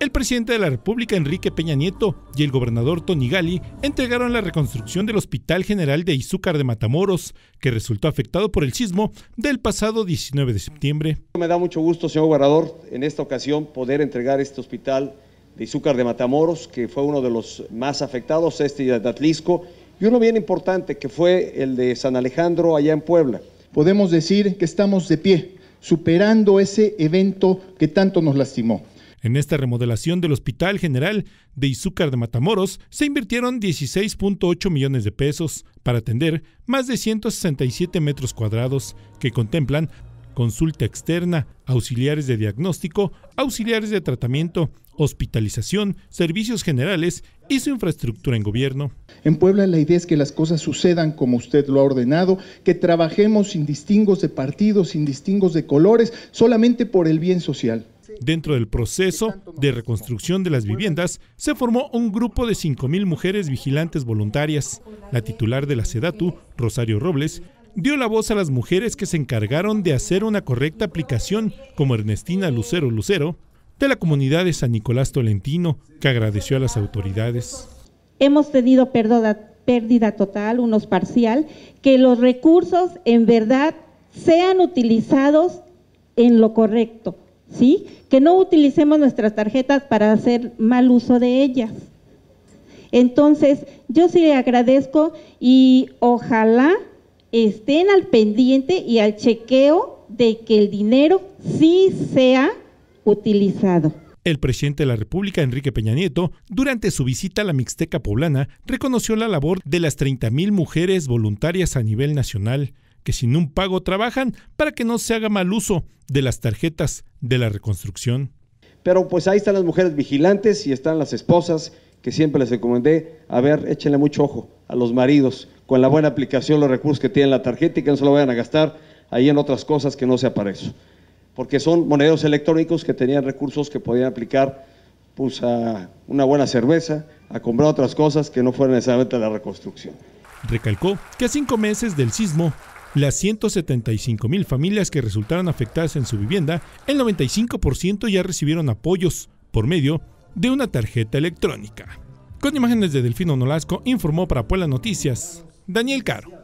el presidente de la República Enrique Peña Nieto y el gobernador Tony Gali entregaron la reconstrucción del Hospital General de Izúcar de Matamoros, que resultó afectado por el sismo del pasado 19 de septiembre. Me da mucho gusto, señor gobernador, en esta ocasión poder entregar este hospital de Izúcar de Matamoros, que fue uno de los más afectados, este de Atlisco, y uno bien importante, que fue el de San Alejandro, allá en Puebla. Podemos decir que estamos de pie, superando ese evento que tanto nos lastimó. En esta remodelación del Hospital General de Izúcar de Matamoros se invirtieron 16.8 millones de pesos para atender más de 167 metros cuadrados que contemplan consulta externa, auxiliares de diagnóstico, auxiliares de tratamiento, hospitalización, servicios generales y su infraestructura en gobierno. En Puebla la idea es que las cosas sucedan como usted lo ha ordenado, que trabajemos sin distingos de partidos, sin distingos de colores, solamente por el bien social. Dentro del proceso de reconstrucción de las viviendas, se formó un grupo de 5.000 mujeres vigilantes voluntarias. La titular de la SEDATU, Rosario Robles, dio la voz a las mujeres que se encargaron de hacer una correcta aplicación, como Ernestina Lucero Lucero, de la comunidad de San Nicolás Tolentino, que agradeció a las autoridades. Hemos tenido pérdida total, unos parcial, que los recursos en verdad sean utilizados en lo correcto, ¿sí? Que no utilicemos nuestras tarjetas para hacer mal uso de ellas. Entonces, yo sí le agradezco y ojalá estén al pendiente y al chequeo de que el dinero sí sea utilizado. El presidente de la República, Enrique Peña Nieto, durante su visita a la Mixteca Poblana, reconoció la labor de las 30.000 mujeres voluntarias a nivel nacional que sin un pago trabajan para que no se haga mal uso de las tarjetas de la reconstrucción. Pero pues ahí están las mujeres vigilantes y están las esposas que siempre les recomendé, a ver, échenle mucho ojo a los maridos con la buena aplicación, los recursos que tienen la tarjeta y que no se lo vayan a gastar ahí en otras cosas que no sea para eso. Porque son monederos electrónicos que tenían recursos que podían aplicar pues, a una buena cerveza, a comprar otras cosas que no fueran necesariamente la reconstrucción. Recalcó que a cinco meses del sismo, las 175 mil familias que resultaron afectadas en su vivienda, el 95% ya recibieron apoyos por medio de una tarjeta electrónica. Con imágenes de Delfino Nolasco, informó para Puebla Noticias, Daniel Caro.